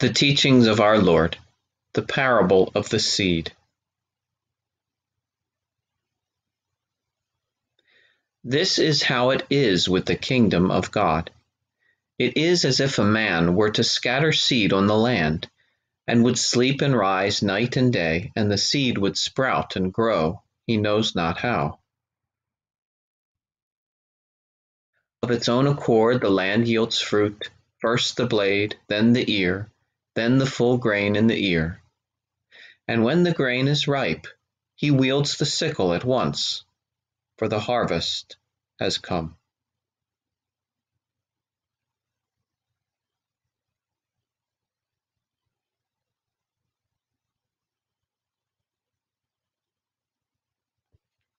The teachings of our Lord, the parable of the seed. This is how it is with the kingdom of God. It is as if a man were to scatter seed on the land, and would sleep and rise night and day, and the seed would sprout and grow, he knows not how. Of its own accord, the land yields fruit, first the blade, then the ear, then the full grain in the ear. And when the grain is ripe, he wields the sickle at once, for the harvest has come.